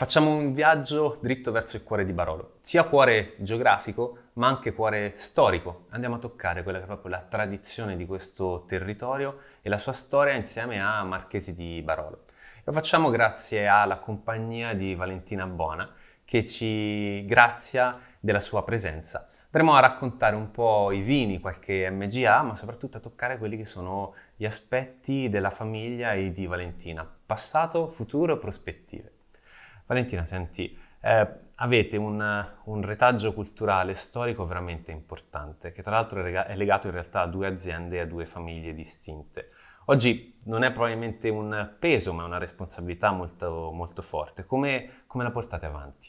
Facciamo un viaggio dritto verso il cuore di Barolo, sia cuore geografico ma anche cuore storico. Andiamo a toccare quella che è proprio la tradizione di questo territorio e la sua storia insieme a Marchesi di Barolo. Lo facciamo grazie alla compagnia di Valentina Bona che ci grazia della sua presenza. Andremo a raccontare un po' i vini, qualche MGA, ma soprattutto a toccare quelli che sono gli aspetti della famiglia e di Valentina, passato, futuro e prospettive. Valentina, senti, eh, avete un, un, retaggio culturale storico veramente importante, che tra l'altro è legato in realtà a due aziende e a due famiglie distinte. Oggi non è probabilmente un peso, ma una responsabilità molto, molto forte. Come, come la portate avanti?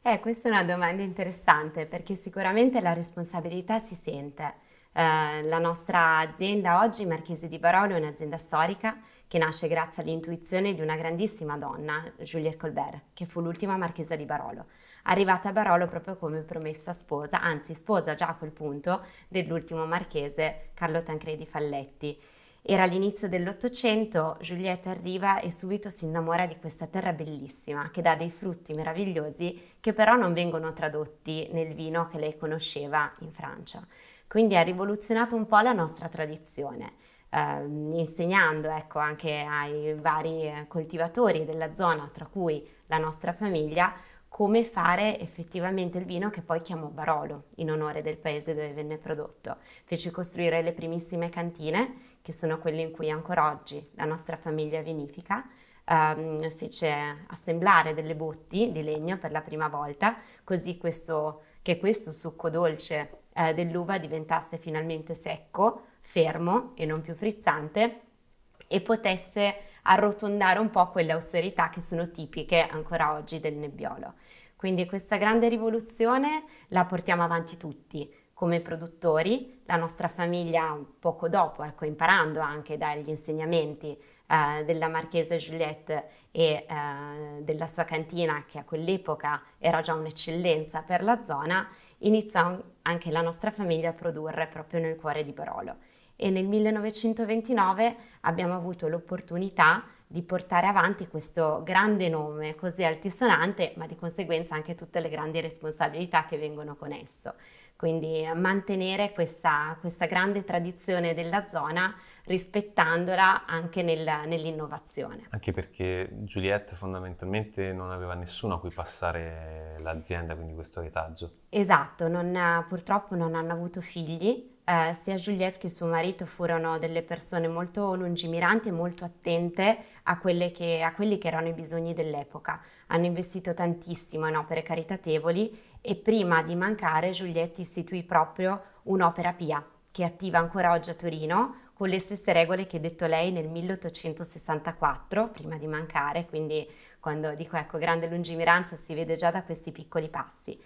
Eh, questa è una domanda interessante perché sicuramente la responsabilità si sente. Eh, la nostra azienda oggi, Marchese di Barolo, è un'azienda storica che nasce grazie all'intuizione di una grandissima donna, Juliette Colbert, che fu l'ultima marchesa di Barolo, arrivata a Barolo proprio come promessa sposa, anzi sposa già a quel punto dell'ultimo marchese Carlo Tancredi Falletti. Era all'inizio dell'Ottocento, Juliette arriva e subito si innamora di questa terra bellissima che dà dei frutti meravigliosi che però non vengono tradotti nel vino che lei conosceva in Francia. Quindi ha rivoluzionato un po' la nostra tradizione ehm, insegnando ecco, anche ai vari eh, coltivatori della zona, tra cui la nostra famiglia, come fare effettivamente il vino che poi chiamò Barolo in onore del paese dove venne prodotto. Fece costruire le primissime cantine, che sono quelle in cui ancora oggi la nostra famiglia vinifica, ehm, fece assemblare delle botti di legno per la prima volta, così questo, che questo succo dolce eh, dell'uva diventasse finalmente secco, fermo e non più frizzante e potesse arrotondare un po' quelle austerità che sono tipiche ancora oggi del nebbiolo. Quindi questa grande rivoluzione la portiamo avanti tutti, come produttori, la nostra famiglia poco dopo, ecco, imparando anche dagli insegnamenti eh, della Marchesa Juliette e eh, della sua cantina, che a quell'epoca era già un'eccellenza per la zona, iniziò anche la nostra famiglia a produrre proprio nel cuore di Barolo e nel 1929 abbiamo avuto l'opportunità di portare avanti questo grande nome così altisonante, ma di conseguenza anche tutte le grandi responsabilità che vengono con esso. Quindi eh, mantenere questa, questa grande tradizione della zona rispettandola anche nel, nell'innovazione. Anche perché Juliette fondamentalmente non aveva nessuno a cui passare l'azienda, quindi questo retaggio. Esatto, non, eh, purtroppo non hanno avuto figli, eh, sia Juliette che suo marito furono delle persone molto lungimiranti e molto attente a, che, a quelli che erano i bisogni dell'epoca. Hanno investito tantissimo in opere caritatevoli e prima di mancare Giulietti istituì proprio un'opera pia che è attiva ancora oggi a Torino con le stesse regole che ha detto lei nel 1864, prima di mancare, quindi quando dico ecco grande lungimiranza si vede già da questi piccoli passi.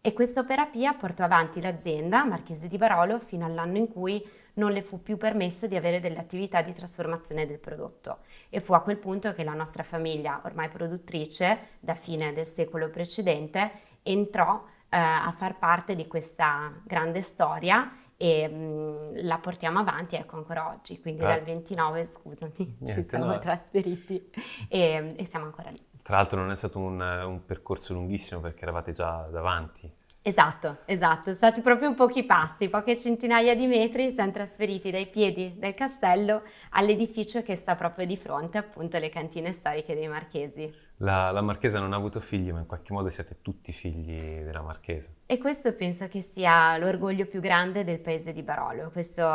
E questa operapia portò avanti l'azienda Marchese di Barolo fino all'anno in cui non le fu più permesso di avere delle attività di trasformazione del prodotto e fu a quel punto che la nostra famiglia, ormai produttrice da fine del secolo precedente, entrò eh, a far parte di questa grande storia e mh, mm, la portiamo avanti ecco ancora oggi, quindi ah. dal 29 eh. scusami Niente, ci siamo no. trasferiti e, e siamo ancora lì. Tra l'altro non è stato un, un percorso lunghissimo perché eravate già davanti. Esatto, esatto, sono stati proprio pochi passi, poche centinaia di metri, siamo trasferiti dai piedi del castello all'edificio che sta proprio di fronte appunto alle cantine storiche dei Marchesi. La, la Marchesa non ha avuto figli, ma in qualche modo siete tutti figli della Marchesa. E questo penso che sia l'orgoglio più grande del paese di Barolo, questo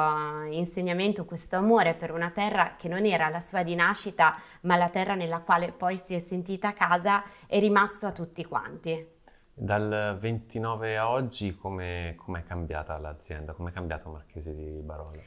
insegnamento, questo amore per una terra che non era la sua di nascita, ma la terra nella quale poi si è sentita a casa è rimasto a tutti quanti. Dal 29 a oggi come è cambiata l'azienda, come è cambiato Marchese di Barolo?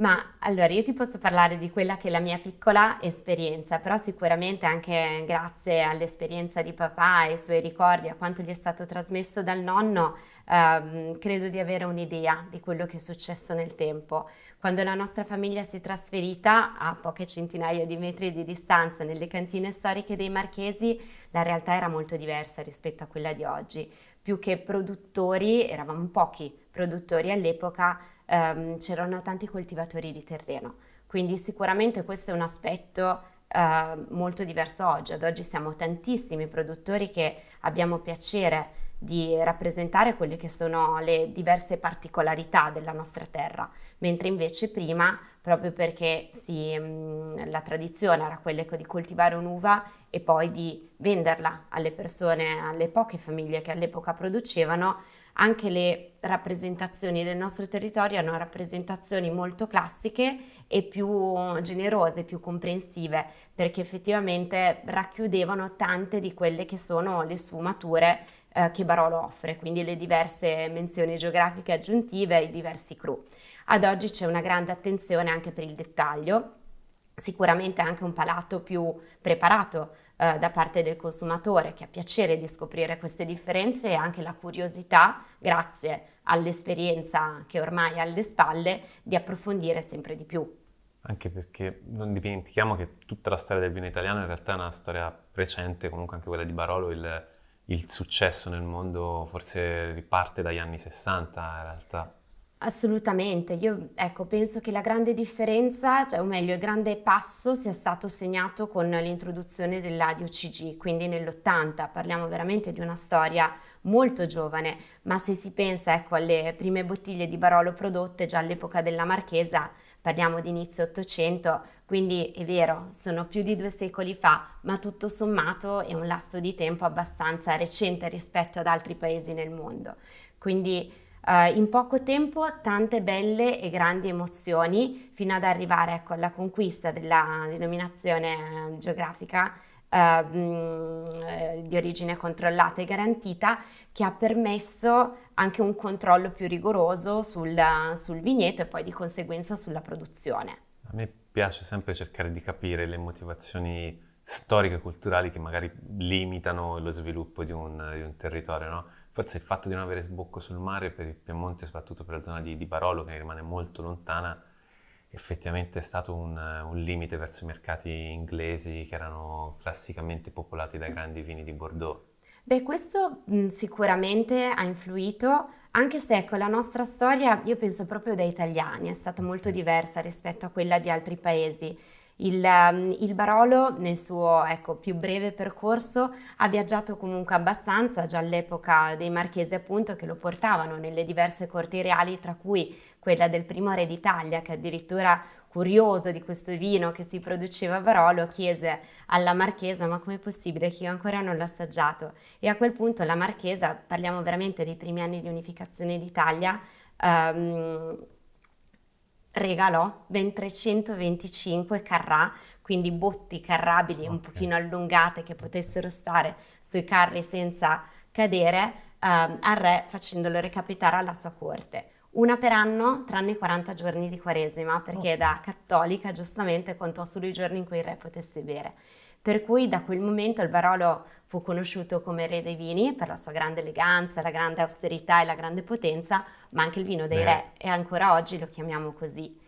Ma allora io ti posso parlare di quella che è la mia piccola esperienza, però sicuramente anche grazie all'esperienza di papà, ai suoi ricordi, a quanto gli è stato trasmesso dal nonno, ehm, credo di avere un'idea di quello che è successo nel tempo. Quando la nostra famiglia si è trasferita a poche centinaia di metri di distanza nelle cantine storiche dei Marchesi, la realtà era molto diversa rispetto a quella di oggi. Più che produttori, eravamo pochi produttori all'epoca ehm, c'erano tanti coltivatori di terreno, quindi sicuramente questo è un aspetto eh, molto diverso oggi, ad oggi siamo tantissimi produttori che abbiamo piacere di rappresentare quelle che sono le diverse particolarità della nostra terra, mentre invece prima, proprio perché si, mhmm, la tradizione era quella di coltivare un'uva e poi di venderla alle persone, alle poche famiglie che all'epoca producevano, anche le rappresentazioni del nostro territorio hanno rappresentazioni molto classiche e più generose, più comprensive, perché effettivamente racchiudevano tante di quelle che sono le sfumature eh, che Barolo offre, quindi le diverse menzioni geografiche aggiuntive, i diversi crew. Ad oggi c'è una grande attenzione anche per il dettaglio, sicuramente anche un palato più preparato eh, da parte del consumatore che ha piacere di scoprire queste differenze e anche la curiosità, grazie all'esperienza che ormai ha alle spalle, di approfondire sempre di più. Anche perché non dimentichiamo che tutta la storia del vino italiano in realtà è una storia recente, comunque anche quella di Barolo, il, il successo nel mondo forse riparte dagli anni 60 in realtà. Assolutamente, io ecco, penso che la grande differenza, cioè, o meglio il grande passo sia stato segnato con l'introduzione dell'Adio CG, quindi nell'80, parliamo veramente di una storia molto giovane, ma se si pensa ecco, alle prime bottiglie di Barolo prodotte già all'epoca della Marchesa, parliamo di inizio 800, quindi è vero, sono più di due secoli fa, ma tutto sommato è un lasso di tempo abbastanza recente rispetto ad altri paesi nel mondo. Quindi Uh, in poco tempo tante belle e grandi emozioni fino ad arrivare ecco, alla conquista della denominazione ehm, geografica uh, di origine controllata e garantita che ha permesso anche un controllo più rigoroso sul, sul vigneto e poi di conseguenza sulla produzione. A me piace sempre cercare di capire le motivazioni storiche e culturali che magari limitano lo sviluppo di un, di un territorio. No? Forse il fatto di non avere sbocco sul mare per il Piemonte, soprattutto per la zona di, di Barolo, che rimane molto lontana, effettivamente è stato un, un, limite verso i mercati inglesi che erano classicamente popolati dai grandi vini di Bordeaux. Beh, questo mh, sicuramente ha influito, anche se ecco, la nostra storia, io penso proprio da italiani, è stata molto diversa rispetto a quella di altri paesi. Il, ehm, il Barolo nel suo ecco, più breve percorso ha viaggiato comunque abbastanza già all'epoca dei marchesi appunto che lo portavano nelle diverse corti reali tra cui quella del primo re d'Italia che addirittura curioso di questo vino che si produceva a Barolo, chiese alla marchesa ma com'è possibile che io ancora non l'ho assaggiato? E a quel punto la marchesa, parliamo veramente dei primi anni di unificazione d'Italia, ehm, regalò ben 325 carrà, quindi botti carrabili okay. un pochino allungate che potessero stare sui carri senza cadere ehm, al re facendolo recapitare alla sua corte. Una per anno, tranne i 40 giorni di Quaresima, perché okay. da cattolica giustamente contò solo i giorni in cui il re potesse bere. Per cui da quel momento il Barolo fu conosciuto come re dei vini per la sua grande eleganza, la grande austerità e la grande potenza, ma anche il vino dei Beh. re e ancora oggi lo chiamiamo così.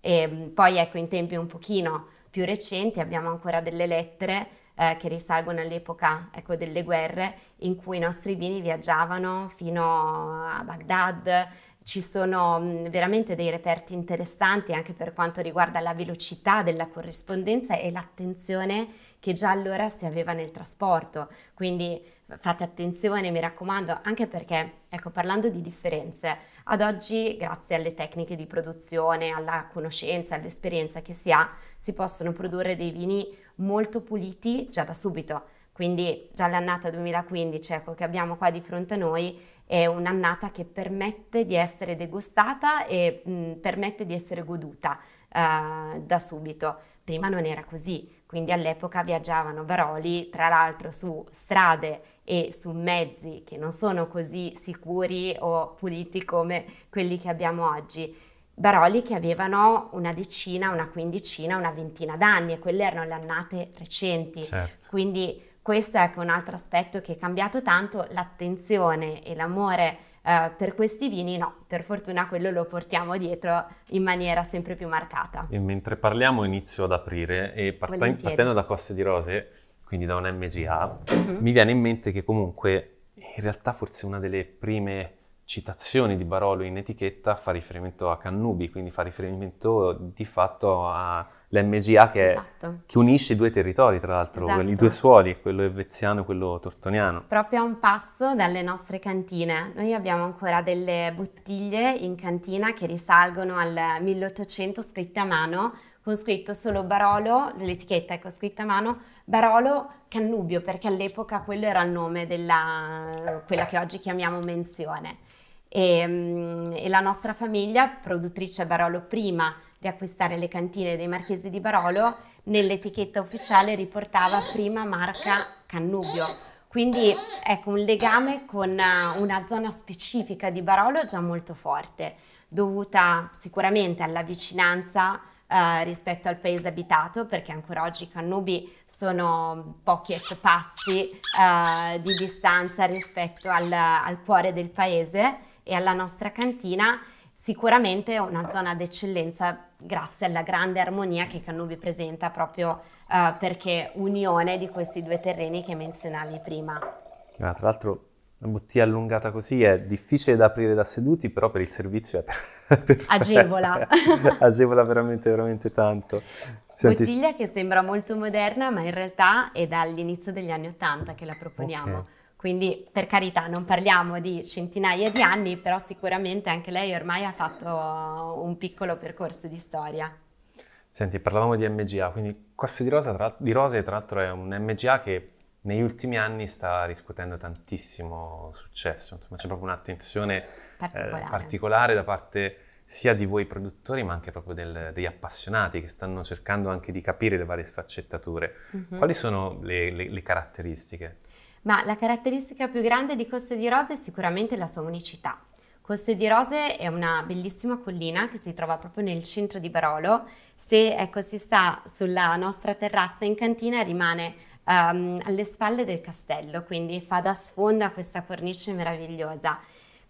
E ehm, poi ecco in tempi un pochino più recenti abbiamo ancora delle lettere eh, che risalgono all'epoca ecco, delle guerre in cui i nostri vini viaggiavano fino a Baghdad, ci sono mm, veramente dei reperti interessanti anche per quanto riguarda la velocità della corrispondenza e l'attenzione che già allora si aveva nel trasporto. Quindi fate attenzione, mi raccomando, anche perché, ecco, parlando di differenze, ad oggi, grazie alle tecniche di produzione, alla conoscenza, all'esperienza che si ha, si possono produrre dei vini molto puliti già da subito. Quindi già l'annata 2015, ecco, che abbiamo qua di fronte a noi, è un'annata che permette di essere degustata e mh, permette di essere goduta uh, da subito. Prima non era così, quindi all'epoca viaggiavano baroli tra l'altro su strade e su mezzi che non sono così sicuri o puliti come quelli che abbiamo oggi. Baroli che avevano una decina, una quindicina, una ventina d'anni e quelle erano le annate recenti. Certo. Quindi questo è anche ecco un altro aspetto che è cambiato tanto, l'attenzione e l'amore eh, per questi vini no, per fortuna quello lo portiamo dietro in maniera sempre più marcata. E mentre parliamo inizio ad aprire e parten- partendo da Coste di Rose, quindi da un MGA, uh-huh. Mhm. mi viene in mente che comunque in realtà forse una delle prime citazioni di Barolo in etichetta fa riferimento a Cannubi, quindi fa riferimento di fatto a l'MGA che, esatto. che, unisce i due territori, tra l'altro, esatto. i due suoli, quello elveziano e quello tortoniano. Proprio a un passo dalle nostre cantine. Noi abbiamo ancora delle bottiglie in cantina che risalgono al 1800 scritte a mano, con scritto solo Barolo, l'etichetta ecco scritta a mano, Barolo Cannubio, perché all'epoca quello era il nome della quella che oggi chiamiamo menzione. E, ehm, e la nostra famiglia, produttrice Barolo prima, di acquistare le cantine dei Marchesi di Barolo, nell'etichetta ufficiale riportava prima marca Cannubio. Quindi ecco un legame con eh, una zona specifica di Barolo già molto forte, dovuta sicuramente alla vicinanza eh, rispetto al paese abitato, perché ancora oggi i Cannubi sono pochi ecco, passi eh, di distanza rispetto al, al cuore del paese e alla nostra cantina sicuramente una zona d'eccellenza grazie alla grande armonia che Cannubio presenta proprio eh, perché unione di questi due terreni che menzionavi prima. Ah, tra l'altro la bottiglia allungata così è difficile da aprire da seduti, però per il servizio è per, per agevola. agevola veramente, veramente tanto. Senti... Bottiglia che sembra molto moderna, ma in realtà è dall'inizio degli anni Ottanta che la proponiamo. Okay quindi per carità non parliamo di centinaia di anni, però sicuramente anche lei ormai ha fatto un piccolo percorso di storia. Senti, parlavamo di MGA, quindi Coste di, Rosa, tra, di Rose tra l'altro è un MGA che negli ultimi anni sta riscuotendo tantissimo successo, insomma c'è proprio un'attenzione eh, particolare, eh, particolare da parte sia di voi produttori ma anche proprio del, degli appassionati che stanno cercando anche di capire le varie sfaccettature. Mm-hmm. Quali sono le, le, le caratteristiche? ma la caratteristica più grande di Coste di Rose è sicuramente la sua unicità. Coste di Rose è una bellissima collina che si trova proprio nel centro di Barolo. Se ecco, si sta sulla nostra terrazza in cantina rimane um, alle spalle del castello, quindi fa da sfondo a questa cornice meravigliosa.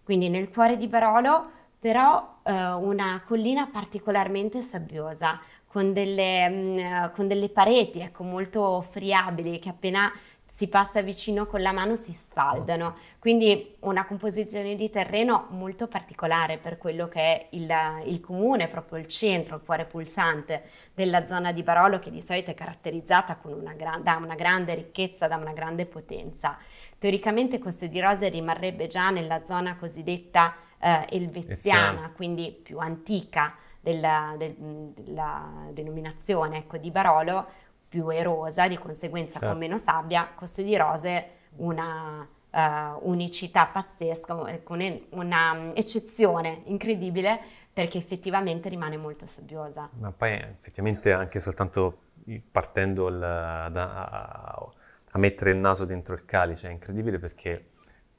Quindi nel cuore di Barolo, però uh, una collina particolarmente sabbiosa, con delle, um, con delle pareti ecco, molto friabili che appena si passa vicino con la mano, si sfaldano. Quindi una composizione di terreno molto particolare per quello che è il, il comune, proprio il centro, il cuore pulsante della zona di Barolo che di solito è caratterizzata una gran, da una grande ricchezza, da una grande potenza. Teoricamente Coste di Rose rimarrebbe già nella zona cosiddetta eh, elveziana, quindi più antica della, del, della denominazione ecco, di Barolo, più erosa, di conseguenza certo. con meno sabbia, Coste di Rose una uh, unicità pazzesca, eh, un'eccezione mm, incredibile perché effettivamente rimane molto sabbiosa. Ma poi effettivamente anche soltanto partendo il, da, a, a mettere il naso dentro il calice è incredibile perché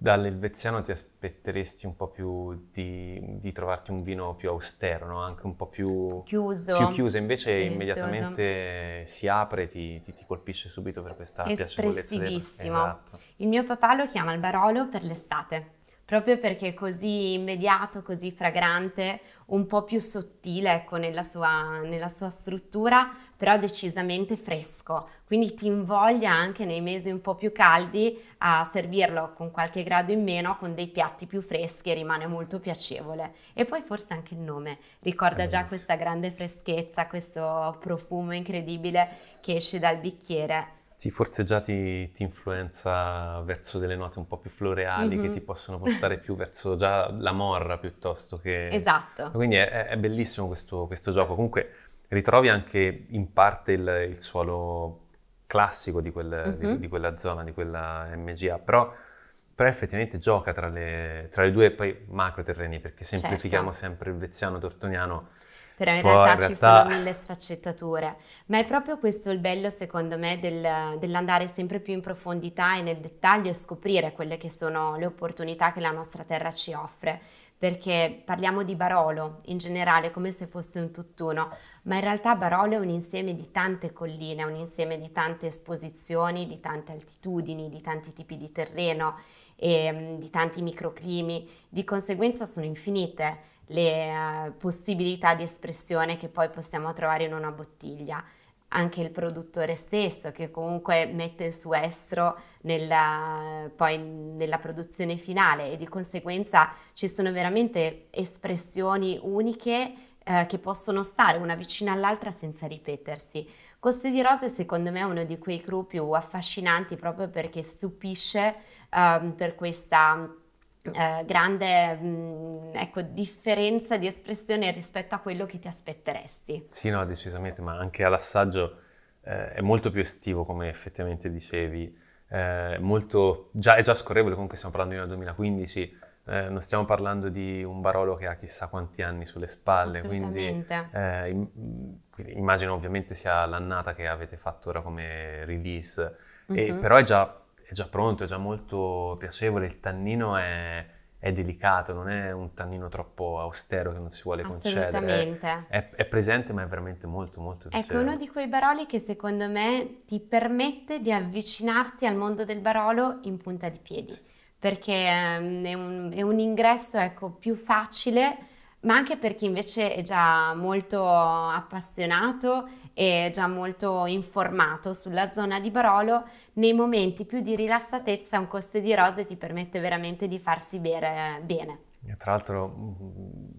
dall'elveziano ti aspetteresti un po' più di, di trovarti un vino più austero, no? anche un po' più chiuso, più chiuso. invece silenzioso. immediatamente si apre ti, ti, ti, colpisce subito per questa piacevolezza. Espressivissimo. Del... Esatto. Il mio papà lo chiama il Barolo per l'estate proprio perché così immediato, così fragrante, un po' più sottile ecco, nella, sua, nella sua struttura, però decisamente fresco. Quindi ti invoglia anche nei mesi un po' più caldi a servirlo con qualche grado in meno, con dei piatti più freschi e rimane molto piacevole. E poi forse anche il nome ricorda già questa grande freschezza, questo profumo incredibile che esce dal bicchiere sì, forse già ti, ti, influenza verso delle note un po' più floreali mm-hmm. che mhm. ti possono portare più verso già la morra piuttosto che... Esatto. Quindi è, è bellissimo questo, questo, gioco. Comunque ritrovi anche in parte il, il suolo classico di, quel, mm-hmm. di, mhm. di, quella zona, di quella MGA, però, però effettivamente gioca tra le, tra le due macro terreni perché semplifichiamo certo. sempre il veziano-tortoniano però in realtà in ci realtà... sono mille sfaccettature, ma è proprio questo il bello secondo me del, dell'andare sempre più in profondità e nel dettaglio e scoprire quelle che sono le opportunità che la nostra terra ci offre perché parliamo di Barolo in generale come se fosse un tutt'uno, ma in realtà Barolo è un insieme di tante colline, un insieme di tante esposizioni, di tante altitudini, di tanti tipi di terreno, e, di tanti microclimi, di conseguenza sono infinite le eh, possibilità di espressione che poi possiamo trovare in una bottiglia. Anche il produttore stesso che comunque mette il suo estro nella, eh, poi nella produzione finale e di conseguenza ci sono veramente espressioni uniche eh, che possono stare una vicina all'altra senza ripetersi. Coste di Rose secondo me è uno di quei crew più affascinanti proprio perché stupisce ehm, per questa eh, grande mh, mm, ecco, differenza di espressione rispetto a quello che ti aspetteresti. Sì, no, decisamente, ma anche all'assaggio eh, è molto più estivo, come effettivamente dicevi, eh, molto, già, è già scorrevole, comunque stiamo parlando di una 2015, eh, non stiamo parlando di un Barolo che ha chissà quanti anni sulle spalle, quindi eh, immagino ovviamente sia l'annata che avete fatto ora come release, mm-hmm. e, mhm. però è già è già pronto, è già molto piacevole, il tannino è, è delicato, non è un tannino troppo austero che non si vuole concedere. Eh. È, è, presente ma è veramente molto molto piacevole. Ecco, uno di quei baroli che secondo me ti permette di avvicinarti al mondo del barolo in punta di piedi, sì. perché ehm, è, un, è un, ingresso ecco, più facile, ma anche per chi invece è già molto appassionato e già molto informato sulla zona di Barolo, nei momenti più di rilassatezza un coste di rose ti permette veramente di farsi bere bene. E tra l'altro mm,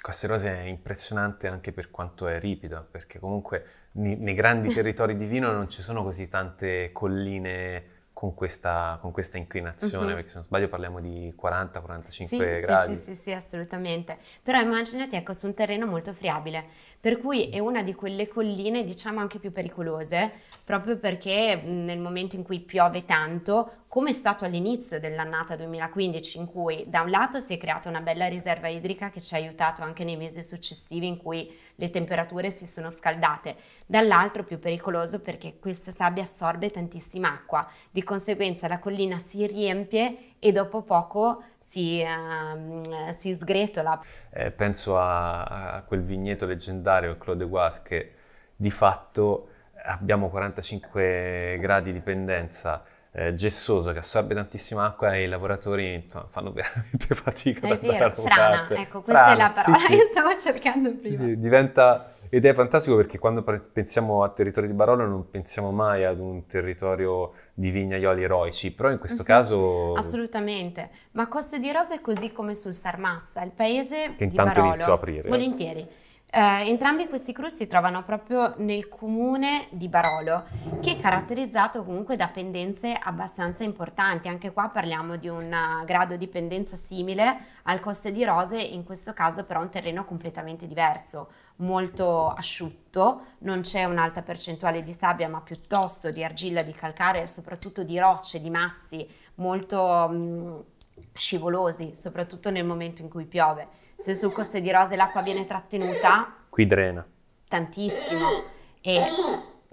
Coste Rose è impressionante anche per quanto è ripida, perché comunque nei, nei grandi territori di vino non ci sono così tante colline con questa, con questa, inclinazione, uh-huh. perché se non sbaglio parliamo di 40-45 sì, gradi. Sì, sì, sì, sì, assolutamente. Però immaginati, ecco, su un terreno molto friabile, per cui è una di quelle colline diciamo anche più pericolose, proprio perché nel momento in cui piove tanto, come è stato all'inizio dell'annata 2015 in cui da un lato si è creata una bella riserva idrica che ci ha aiutato anche nei mesi successivi in cui le temperature si sono scaldate, dall'altro più pericoloso perché questa sabbia assorbe tantissima acqua, di conseguenza la collina si riempie e dopo poco si, um, si sgretola. Eh, penso a, a, quel vigneto leggendario, il Claude Guas, che di fatto abbiamo 45 gradi di pendenza eh, gessoso che assorbe tantissima acqua e i lavoratori fanno veramente fatica. È vero, frana, ecco, questa frana, è la parola sì, che stavo cercando prima. Sì, diventa ed è fantastico perché quando pensiamo a territorio di Barolo non pensiamo mai ad un territorio di vignaioli eroici, però in questo mm-hmm. caso... Assolutamente, ma Coste di Rosa è così come sul Sarmassa, il paese che intanto Barolo. inizio a aprire. Volentieri. Eh, entrambi questi crus si trovano proprio nel comune di Barolo, che è caratterizzato comunque da pendenze abbastanza importanti. Anche qua parliamo di un eh, grado di pendenza simile al Coste di Rose, in questo caso però un terreno completamente diverso molto asciutto, non c'è un'alta percentuale di sabbia, ma piuttosto di argilla, di calcare e soprattutto di rocce, di massi molto mh, mm, scivolosi, soprattutto nel momento in cui piove. Se sul Coste di Rose l'acqua viene trattenuta, qui drena tantissimo e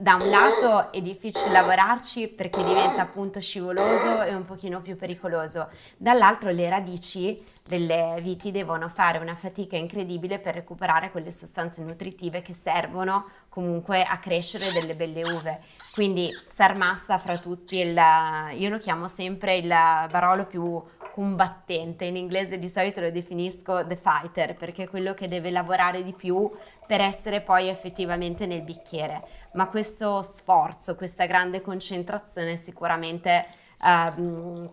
da un lato è difficile lavorarci perché diventa appunto scivoloso e un pochino più pericoloso, dall'altro le radici delle viti devono fare una fatica incredibile per recuperare quelle sostanze nutritive che servono comunque a crescere delle belle uve. Quindi sarmassa fra tutti, il, io lo chiamo sempre il barolo più combattente, in inglese di solito lo definisco the fighter perché è quello che deve lavorare di più per essere poi effettivamente nel bicchiere, ma questo sforzo, questa grande concentrazione sicuramente ehm,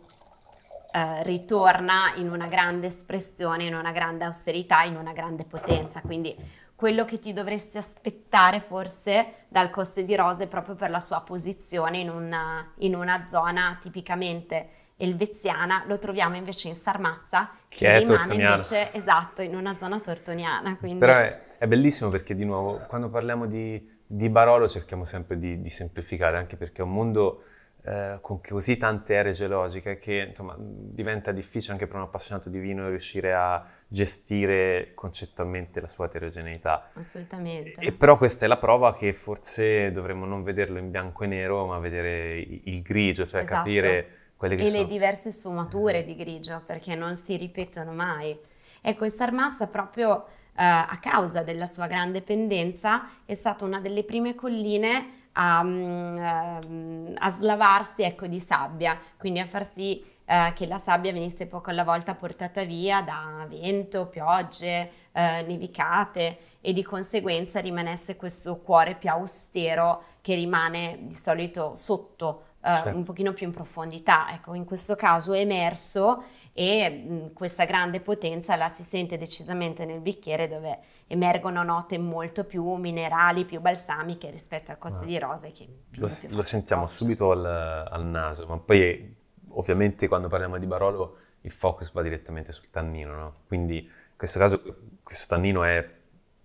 eh, ritorna in una grande espressione, in una grande austerità, in una grande potenza, quindi quello che ti dovresti aspettare forse dal Coste di Rose proprio per la sua posizione in una, in una zona tipicamente elveziana, lo troviamo invece in Sarmassa, che, che rimane tortoniana. invece esatto in una zona tortoniana. Quindi... Però è, è, bellissimo perché di nuovo quando parliamo di, di Barolo cerchiamo sempre di, di, semplificare, anche perché è un mondo eh, con così tante aree geologiche che insomma, diventa difficile anche per un appassionato di vino riuscire a gestire concettualmente la sua eterogeneità. Assolutamente. E però questa è la prova che forse dovremmo non vederlo in bianco e nero, ma vedere il grigio, cioè esatto. capire quelle che e sono... le diverse sfumature esatto. di grigio, perché non si ripetono mai. Ecco, questa armassa proprio eh, a causa della sua grande pendenza è stata una delle prime colline a, mm, ehm, a slavarsi ecco, di sabbia, quindi a far sì eh, che la sabbia venisse poco alla volta portata via da vento, piogge, eh, nevicate e di conseguenza rimanesse questo cuore più austero che rimane di solito sotto eh, certo. un pochino più in profondità. Ecco, in questo caso è emerso e mh, mm, questa grande potenza la si sente decisamente nel bicchiere dove emergono note molto più minerali, più balsamiche rispetto al costo ah. di rose. Che lo, lo sentiamo faccia. subito al, al, naso, ma poi ovviamente quando parliamo di Barolo il focus va direttamente sul tannino, no? quindi in questo caso questo tannino è,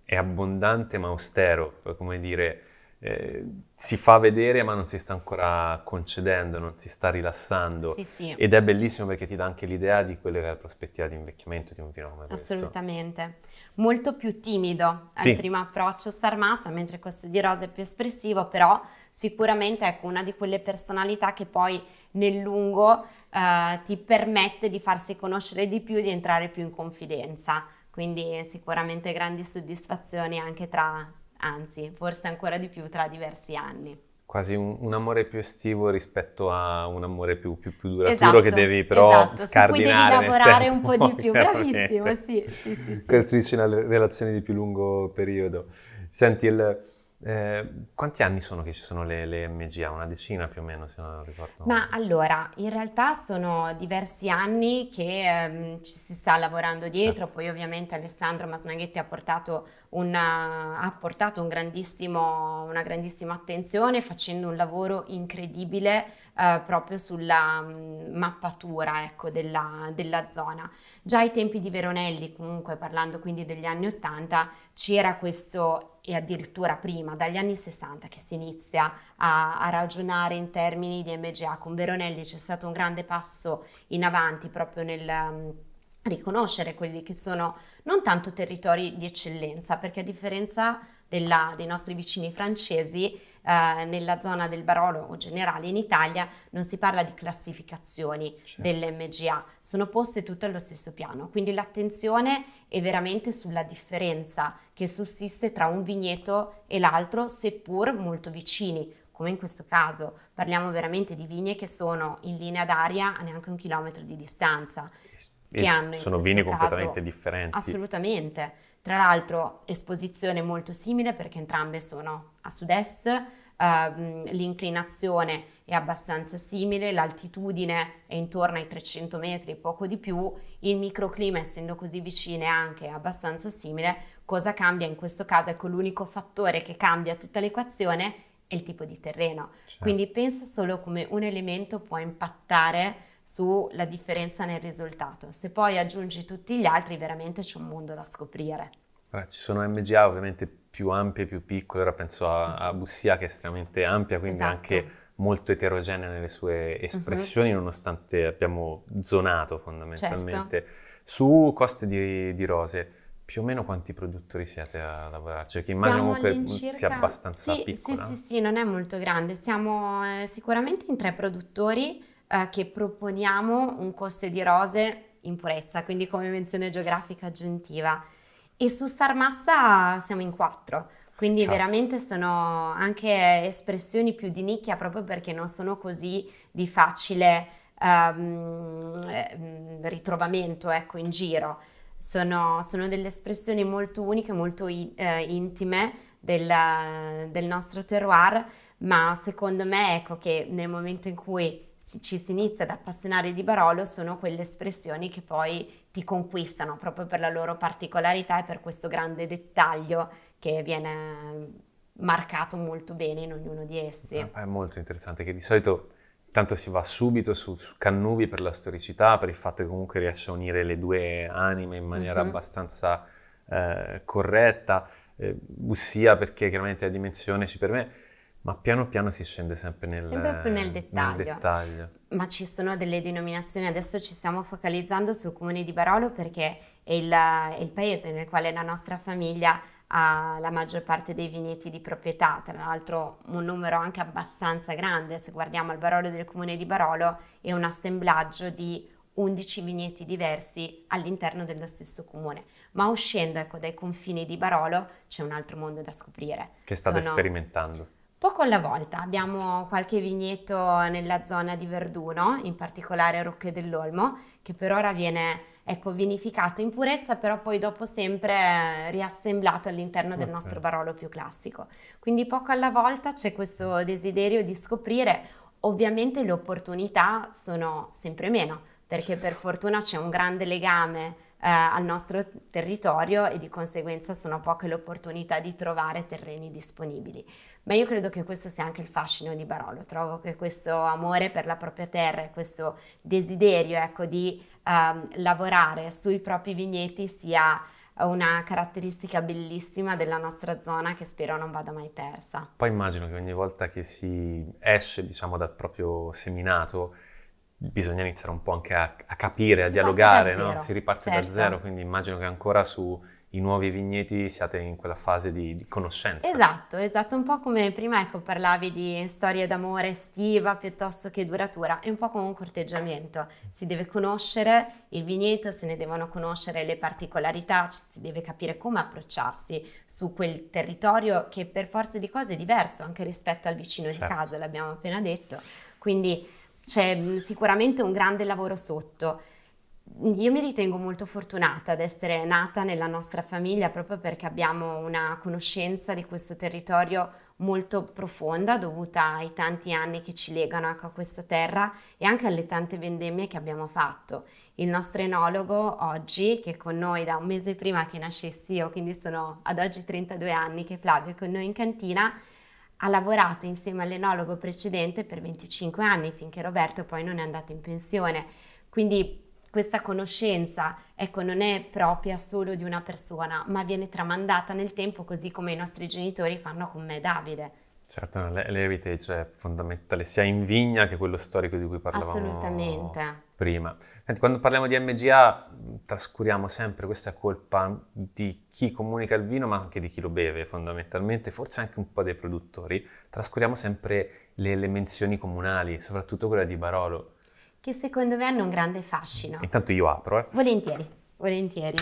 è abbondante ma austero, come dire eh, si fa vedere ma non si sta ancora concedendo, non si sta rilassando. Sì, sì. Ed è bellissimo perché ti dà anche l'idea di quella che è la prospettiva di invecchiamento di un vino come questo. Assolutamente. Molto più timido al sì. primo approccio Star Massa, mentre questo di Rosa è più espressivo, però sicuramente ecco una di quelle personalità che poi nel lungo eh, ti permette di farsi conoscere di più, di entrare più in confidenza. Quindi sicuramente grandi soddisfazioni anche tra, anzi forse ancora di più tra diversi anni. Quasi un, un amore più estivo rispetto a un amore più, più, più duraturo esatto, che devi però esatto, scardinare. Su devi lavorare un po' di più, bravissimo, sì, sì, sì, sì. Costruisci una relazione di più lungo periodo. Senti, il, eh, quanti anni sono che ci sono le, le, MGA? Una decina più o meno, se non ricordo. Ma allora, in realtà sono diversi anni che ehm, ci si sta lavorando dietro, certo. poi ovviamente Alessandro Masnaghetti ha portato, una, ha portato un una grandissima attenzione facendo un lavoro incredibile eh, proprio sulla mm, mappatura ecco, della, della, zona. Già ai tempi di Veronelli, comunque parlando quindi degli anni 80, c'era questo e addirittura prima, dagli anni 60 che si inizia a, a ragionare in termini di MGA. Con Veronelli c'è stato un grande passo in avanti proprio nel... Mh, mm, riconoscere quelli che sono non tanto territori di eccellenza, perché a differenza della, dei nostri vicini francesi, eh, nella zona del Barolo o generale in Italia non si parla di classificazioni certo. dell'MGA, sono poste tutte allo stesso piano, quindi l'attenzione è veramente sulla differenza che sussiste tra un vigneto e l'altro, seppur molto vicini, come in questo caso parliamo veramente di vigne che sono in linea d'aria a neanche un chilometro di distanza. Che hanno sono vini caso, completamente differenti. Assolutamente. Tra l'altro esposizione molto simile perché entrambe sono a sud-est, uh, l'inclinazione è abbastanza simile, l'altitudine è intorno ai 300 metri, poco di più, il microclima essendo così vicino è anche abbastanza simile, cosa cambia in questo caso? Ecco, l'unico fattore che cambia tutta l'equazione è il tipo di terreno. Certo. Quindi pensa solo come un elemento può impattare sulla differenza nel risultato. Se poi aggiungi tutti gli altri, veramente c'è un mondo da scoprire. ci sono MGA ovviamente più ampie, più piccole, ora penso a, a mm-hmm. Bussia che è estremamente ampia, quindi esatto. anche molto eterogenea nelle sue mm-hmm. espressioni, uh-huh. nonostante abbiamo zonato fondamentalmente. Certo. Su Coste di, di, Rose, più o meno quanti produttori siete a lavorarci? Cioè, Perché immagino comunque sia abbastanza sì, piccola. Sì, sì, sì, non è molto grande. Siamo eh, sicuramente in tre produttori eh, che proponiamo un Coste di Rose in purezza, quindi come menzione geografica aggiuntiva. E su Star Massa siamo in quattro. Quindi Ciao. veramente sono anche espressioni più di nicchia proprio perché non sono così di facile um, ritrovamento ecco, in giro. Sono, sono, delle espressioni molto uniche, molto in, eh, intime del, del, nostro terroir, ma secondo me ecco che nel momento in cui si, ci si inizia ad appassionare di Barolo sono quelle espressioni che poi ti conquistano proprio per la loro particolarità e per questo grande dettaglio che viene marcato molto bene in ognuno di essi. Ah, è molto interessante che di solito tanto si va subito su, su Cannubi per la storicità, per il fatto che comunque riesce a unire le due anime in maniera uh-huh. abbastanza eh, corretta, eh, Bussia perché chiaramente la dimensione ci permette, ma piano piano si scende sempre nel, sempre più nel dettaglio. Nel dettaglio ma ci sono delle denominazioni, adesso ci stiamo focalizzando sul comune di Barolo perché è il, è il paese nel quale la nostra famiglia ha la maggior parte dei vigneti di proprietà, tra l'altro un numero anche abbastanza grande, se guardiamo al Barolo del comune di Barolo è un assemblaggio di 11 vigneti diversi all'interno dello stesso comune, ma uscendo ecco, dai confini di Barolo c'è un altro mondo da scoprire. Che state Sono... sperimentando? Poco alla volta, abbiamo qualche vigneto nella zona di Verduno, in particolare Rocche dell'Olmo, che per ora viene ecco, vinificato in purezza, però poi dopo sempre eh, riassemblato all'interno del nostro barolo più classico. Quindi poco alla volta c'è questo desiderio di scoprire, ovviamente le opportunità sono sempre meno, perché certo. per fortuna c'è un grande legame eh, al nostro territorio e di conseguenza sono poche le opportunità di trovare terreni disponibili. Ma io credo che questo sia anche il fascino di Barolo, trovo che questo amore per la propria terra e questo desiderio ecco, di ehm, lavorare sui propri vigneti sia una caratteristica bellissima della nostra zona che spero non vada mai persa. Poi immagino che ogni volta che si esce diciamo, dal proprio seminato bisogna iniziare un po' anche a, a capire, a si dialogare, no? si riparte certo. da zero, quindi immagino che ancora sui nuovi vigneti siate in quella fase di, di, conoscenza. Esatto, esatto, un po' come prima ecco, parlavi di storie d'amore estiva piuttosto che duratura, è un po' come un corteggiamento, si deve conoscere il vigneto, se ne devono conoscere le particolarità, si deve capire come approcciarsi su quel territorio che per forza di cose è diverso anche rispetto al vicino certo. di casa, l'abbiamo appena detto, quindi c'è mm, sicuramente un grande lavoro sotto. Io mi ritengo molto fortunata ad essere nata nella nostra famiglia proprio perché abbiamo una conoscenza di questo territorio molto profonda dovuta ai tanti anni che ci legano ecco, a questa terra e anche alle tante vendemmie che abbiamo fatto. Il nostro enologo oggi, che è con noi da un mese prima che nascessi io, quindi sono ad oggi 32 anni, che Flavio è con noi in cantina, ha lavorato insieme all'enologo precedente per 25 anni finché Roberto poi non è andato in pensione. Quindi questa conoscenza ecco, non è propria solo di una persona, ma viene tramandata nel tempo così come i nostri genitori fanno con me Davide. Certo, l'heritage è cioè, fondamentale sia in vigna che quello storico di cui parlavamo. Assolutamente prima. Senti, quando parliamo di MGA trascuriamo sempre, questa colpa di chi comunica il vino ma anche di chi lo beve fondamentalmente, forse anche un po' dei produttori, trascuriamo sempre le, le menzioni comunali, soprattutto quella di Barolo. Che secondo me hanno un grande fascino. Intanto io apro. Eh. Volentieri, volentieri.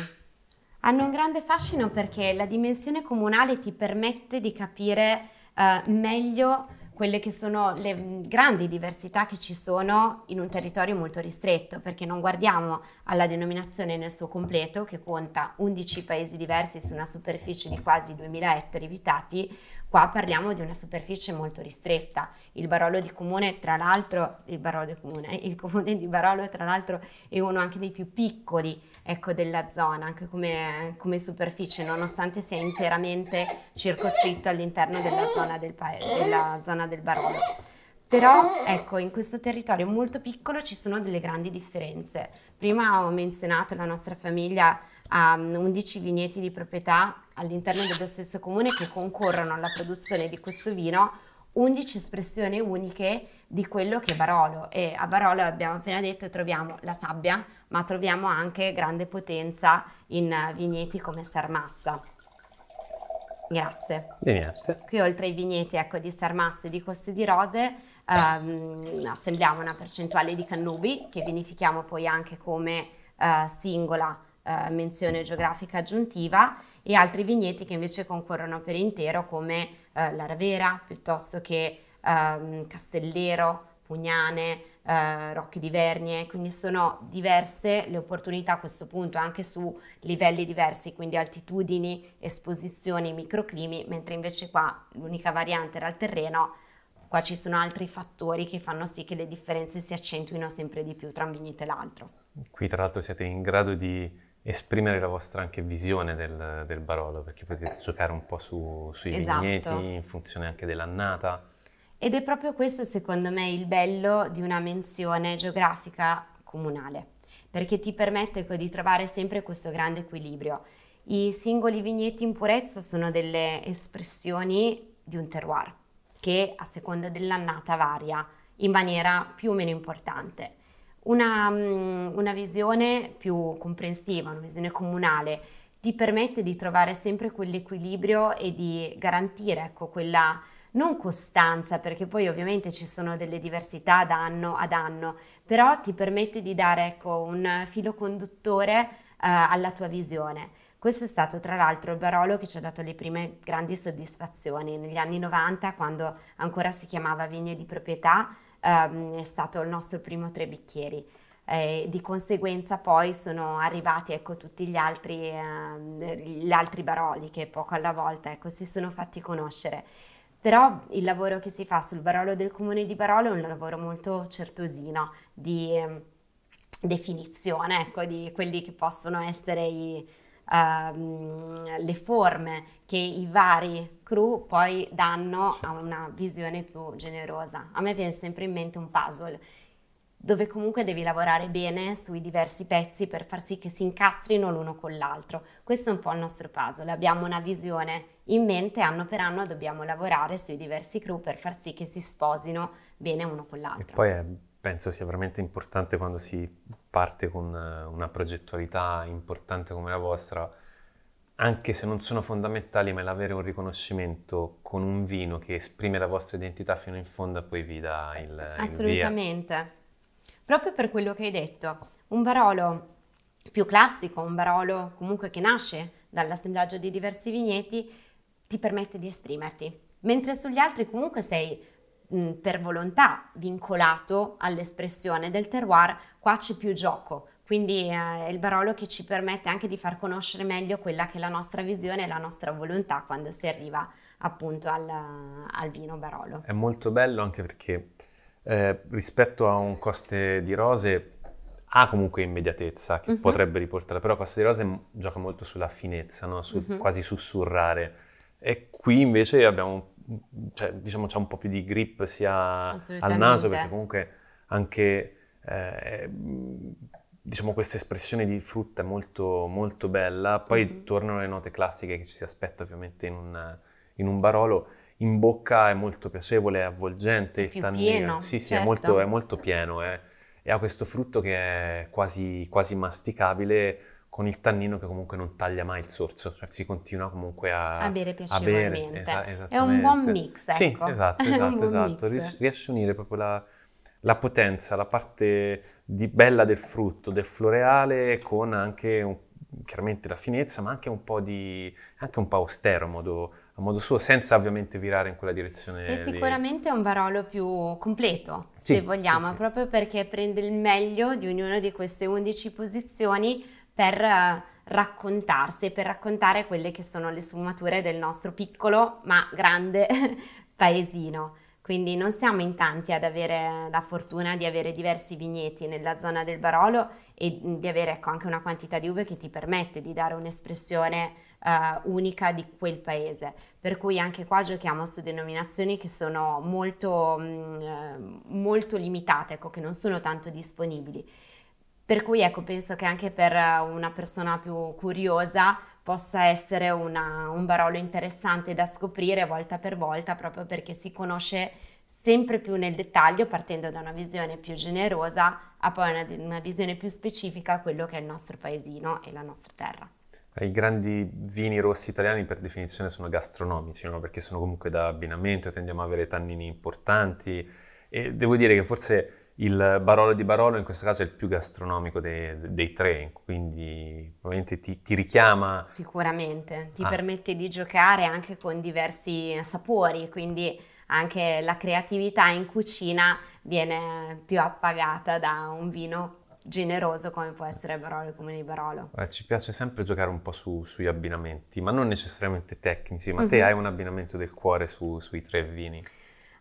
Hanno un grande fascino perché la dimensione comunale ti permette di capire eh, meglio quelle che sono le mm, grandi diversità che ci sono in un territorio molto ristretto, perché non guardiamo alla denominazione nel suo completo, che conta 11 paesi diversi su una superficie di quasi 2000 ettari abitati, Qua parliamo di una superficie molto ristretta. Il Barolo di Comune, tra l'altro, il Barolo di Comune, eh, il Comune di Barolo, tra l'altro, è uno anche dei più piccoli ecco, della zona, anche come, come superficie, nonostante sia interamente circoscritto all'interno della zona del, della zona del Barolo. Però ecco, in questo territorio molto piccolo ci sono delle grandi differenze. Prima ho menzionato la nostra famiglia a 11 mm, vigneti di proprietà all'interno dello stesso comune che concorrono alla produzione di questo vino 11 espressioni uniche di quello che è Barolo e a Barolo abbiamo appena detto troviamo la sabbia ma troviamo anche grande potenza in vigneti come Sarmassa. Grazie. Grazie. Qui oltre ai vigneti ecco, di Sarmassa e di Coste di Rose ehm, assembliamo una percentuale di cannubi che vinifichiamo poi anche come eh, singola eh, menzione geografica aggiuntiva e altri vigneti che invece concorrono per intero come eh, Larvera piuttosto che ehm, Castellero, Pugnane, eh, Rocchi di Vernie, quindi sono diverse le opportunità a questo punto anche su livelli diversi, quindi altitudini, esposizioni, microclimi, mentre invece qua l'unica variante era il terreno, qua ci sono altri fattori che fanno sì che le differenze si accentuino sempre di più tra un vigneto e l'altro. Qui tra l'altro siete in grado di esprimere la vostra anche visione del, del Barolo, perché potete giocare un po' su, sui esatto. vigneti in funzione anche dell'annata. Ed è proprio questo, secondo me, il bello di una menzione geografica comunale, perché ti permette ecco, di trovare sempre questo grande equilibrio. I singoli vigneti in purezza sono delle espressioni di un terroir, che a seconda dell'annata varia in maniera più o meno importante. Una, mm, una, visione più comprensiva, una visione comunale, ti permette di trovare sempre quell'equilibrio e di garantire ecco, quella non costanza, perché poi ovviamente ci sono delle diversità da anno ad anno, però ti permette di dare ecco, un filo conduttore eh, alla tua visione. Questo è stato tra l'altro il Barolo che ci ha dato le prime grandi soddisfazioni negli anni 90, quando ancora si chiamava Vigne di proprietà, um, è stato il nostro primo tre bicchieri. Eh, di conseguenza poi sono arrivati ecco, tutti gli altri, eh, gli altri baroli che poco alla volta ecco, si sono fatti conoscere. Però il lavoro che si fa sul barolo del comune di Barolo è un lavoro molto certosino di eh, definizione ecco, di quelli che possono essere i ehm, le forme che i vari crew poi danno a una visione più generosa. A me viene sempre in mente un puzzle dove comunque devi lavorare bene sui diversi pezzi per far sì che si incastrino l'uno con l'altro. Questo è un po' il nostro puzzle, abbiamo una visione in mente, anno per anno dobbiamo lavorare sui diversi crew per far sì che si sposino bene uno con l'altro. E poi è, penso sia veramente importante quando si parte con eh, una progettualità importante come la vostra, anche se non sono fondamentali, ma l'avere un riconoscimento con un vino che esprime la vostra identità fino in fondo poi vi dà il, Assolutamente. Il Proprio per quello che hai detto, un barolo più classico, un barolo comunque che nasce dall'assemblaggio di diversi vigneti, ti permette di esprimerti, mentre sugli altri comunque sei mh, per volontà vincolato all'espressione del terroir, qua c'è più gioco. Quindi eh, è il Barolo che ci permette anche di far conoscere meglio quella che è la nostra visione e la nostra volontà quando si arriva appunto al, al vino Barolo. È molto bello anche perché eh, rispetto a un Coste di Rose ha comunque immediatezza che uh-huh. potrebbe riportare, però Coste di Rose mm, gioca molto sulla finezza, no? Sul, uh-huh. Mhm. quasi sussurrare. E qui invece abbiamo cioè, diciamo, c'è un po' più di grip sia al naso, perché comunque anche eh, diciamo, questa espressione di frutta è molto, molto bella. Poi mm-hmm. tornano le note classiche che ci si aspetta ovviamente in un, in un barolo. In bocca è molto piacevole, è avvolgente, è più tannino. pieno. Sì, sì, certo. è, molto, è molto pieno eh. e ha questo frutto che è quasi, quasi masticabile con il tannino che comunque non taglia mai il sorso, cioè si continua comunque a, a bere piacevolmente. A bere, esa- È un buon mix, ecco. Sì, esatto, esatto, esatto. Ries- riesce a unire proprio la, la potenza, la parte bella del frutto, del floreale, con anche un, chiaramente la finezza, ma anche un po' di, anche un po' austero, a modo, a modo suo, senza ovviamente virare in quella direzione. E sicuramente di... è un Barolo più completo, sì, se vogliamo, sì, sì. proprio perché prende il meglio di ognuna di queste 11 posizioni, per eh, raccontarsi e per raccontare quelle che sono le sfumature del nostro piccolo ma grande paesino. Quindi non siamo in tanti ad avere la fortuna di avere diversi vigneti nella zona del Barolo e mm, di avere ecco, anche una quantità di uve che ti permette di dare un'espressione uh, unica di quel paese. Per cui anche qua giochiamo su denominazioni che sono molto, mh, mm, eh, molto limitate, ecco, che non sono tanto disponibili per cui ecco, penso che anche per eh, una persona più curiosa possa essere una, un barolo interessante da scoprire volta per volta proprio perché si conosce sempre più nel dettaglio partendo da una visione più generosa a poi una, una visione più specifica a quello che è il nostro paesino e la nostra terra. I grandi vini rossi italiani per definizione sono gastronomici, no? perché sono comunque da abbinamento, tendiamo ad avere tannini importanti e devo dire che forse il Barolo di Barolo in questo caso è il più gastronomico dei, dei tre, quindi probabilmente ti, ti richiama. Sicuramente, ti ah. permette di giocare anche con diversi sapori, quindi anche la creatività in cucina viene più appagata da un vino generoso come può essere Barolo come di Barolo. Eh, ci piace sempre giocare un po' su, sugli abbinamenti, ma non necessariamente tecnici, ma mm-hmm. te mhm. hai un abbinamento del cuore su, sui tre vini.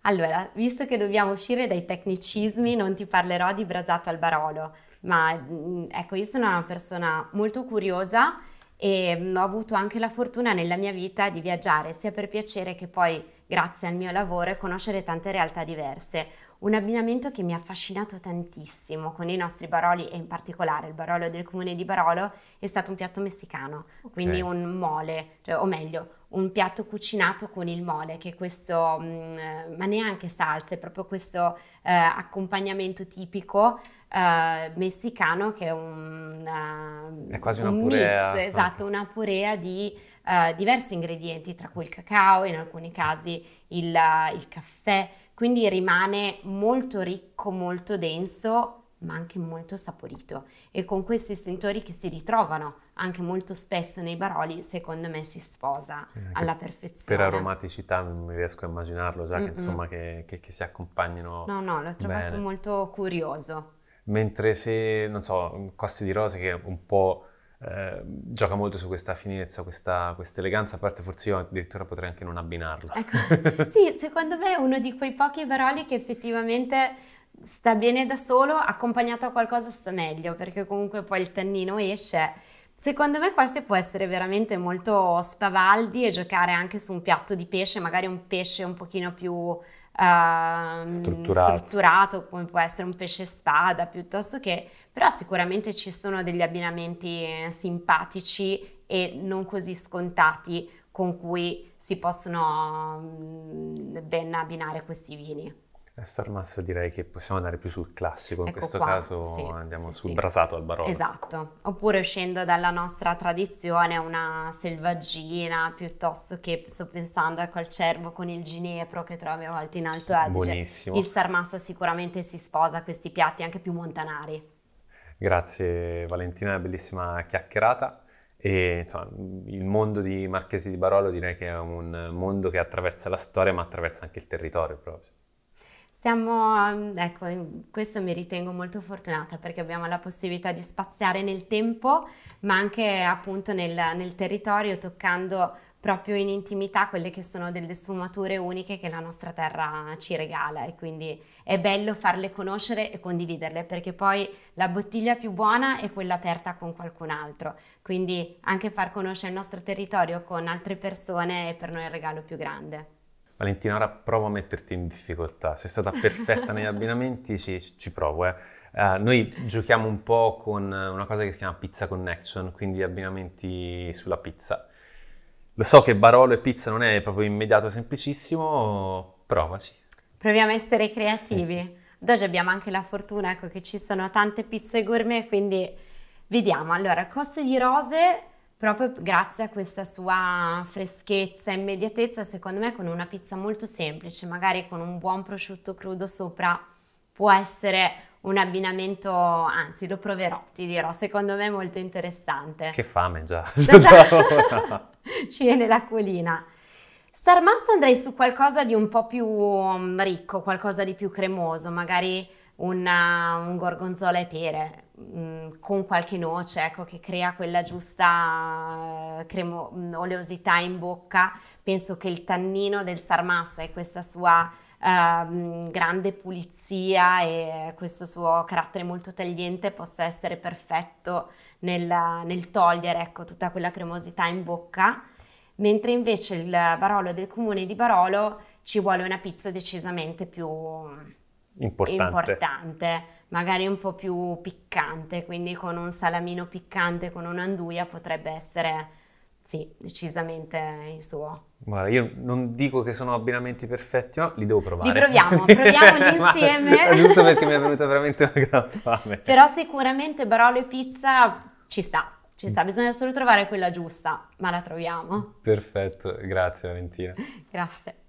Allora, visto che dobbiamo uscire dai tecnicismi, non ti parlerò di brasato al barolo, ma mm, ecco, io sono una persona molto curiosa e mm, ho avuto anche la fortuna nella mia vita di viaggiare sia per piacere che poi grazie al mio lavoro e conoscere tante realtà diverse. Un abbinamento che mi ha affascinato tantissimo con i nostri baroli e in particolare il barolo del comune di Barolo è stato un piatto messicano, okay. quindi un mole, cioè, o meglio un piatto cucinato con il mole, che è questo, mh, mm, ma neanche salsa, è proprio questo eh, accompagnamento tipico eh, messicano che è un, uh, è quasi un una purea. mix, esatto, una purea di uh, diversi ingredienti, tra cui il cacao, in alcuni casi il, uh, il caffè, quindi rimane molto ricco, molto denso, ma anche molto saporito e con questi sentori che si ritrovano anche molto spesso nei baroli secondo me si sposa sì, alla perfezione. Per aromaticità non riesco a immaginarlo già che, insomma, che, che, che si accompagnino No, no, l'ho trovato bene. molto curioso. Mentre se, non so, Costi di Rose che è un po' Eh, gioca molto su questa finezza, questa, eleganza, a parte forse io addirittura potrei anche non abbinarlo. Ecco. sì, secondo me è uno di quei pochi Veroli che effettivamente sta bene da solo, accompagnato a qualcosa sta meglio, perché comunque poi il tannino esce. Secondo me qua si può essere veramente molto spavaldi e giocare anche su un piatto di pesce, magari un pesce un pochino più uh, strutturato. strutturato, come può essere un pesce spada, piuttosto che però sicuramente ci sono degli abbinamenti eh, simpatici e non così scontati con cui si possono mm, ben abbinare questi vini. Sarmassa direi che possiamo andare più sul classico, in ecco questo qua, caso sì, andiamo sì, sul sì. brasato al barolo. Esatto, oppure uscendo dalla nostra tradizione una selvaggina, piuttosto che sto pensando ecco, al cervo con il ginepro che trovi a volte in Alto Adige. Cioè, Buonissimo. Il sarmasso sicuramente si sposa a questi piatti anche più montanari. Grazie Valentina, bellissima chiacchierata. E, insomma, il mondo di Marchesi di Barolo direi che è un mondo che attraversa la storia ma attraversa anche il territorio proprio. Siamo, um, ecco, questo mi ritengo molto fortunata perché abbiamo la possibilità di spaziare nel tempo ma anche appunto nel, nel territorio toccando proprio in intimità quelle che sono delle sfumature uniche che la nostra terra ci regala e quindi è bello farle conoscere e condividerle perché poi la bottiglia più buona è quella aperta con qualcun altro, quindi anche far conoscere il nostro territorio con altre persone è per noi il regalo più grande. Valentina, ora provo a metterti in difficoltà, sei stata perfetta negli abbinamenti, ci, ci provo. Eh. Uh, noi giochiamo un po' con una cosa che si chiama Pizza Connection, quindi abbinamenti sulla pizza lo so che Barolo e pizza non è proprio immediato semplicissimo, provaci. Proviamo a essere creativi. Sì. oggi abbiamo anche la fortuna ecco, che ci sono tante pizze gourmet, quindi vediamo. Allora, Costa di Rose, proprio grazie a questa sua freschezza e immediatezza, secondo me con una pizza molto semplice, magari con un buon prosciutto crudo sopra, può essere un abbinamento, anzi lo proverò, ti dirò, secondo me è molto interessante. Che fame già. Ci viene l'acquolina. Star Must andrei su qualcosa di un po' più mm, ricco, qualcosa di più cremoso, magari una, uh, un gorgonzola e pere mh, mm, con qualche noce, ecco, che crea quella giusta uh, cremo- mm, oleosità in bocca. Penso che il tannino del Sarmassa e questa sua ehm, grande pulizia e questo suo carattere molto tagliente possa essere perfetto nel, nel togliere ecco, tutta quella cremosità in bocca, mentre invece il Barolo del comune di Barolo ci vuole una pizza decisamente più importante, importante magari un po' più piccante, quindi con un salamino piccante, con un'anduia potrebbe essere sì, decisamente il suo. Ma io non dico che sono abbinamenti perfetti, no, li devo provare. Li proviamo, proviamoli insieme. giusto perché mi è venuta veramente una gran fame. Però sicuramente Barolo e pizza ci sta, ci sta. Bisogna solo trovare quella giusta, ma la troviamo. Perfetto, grazie Valentina. grazie.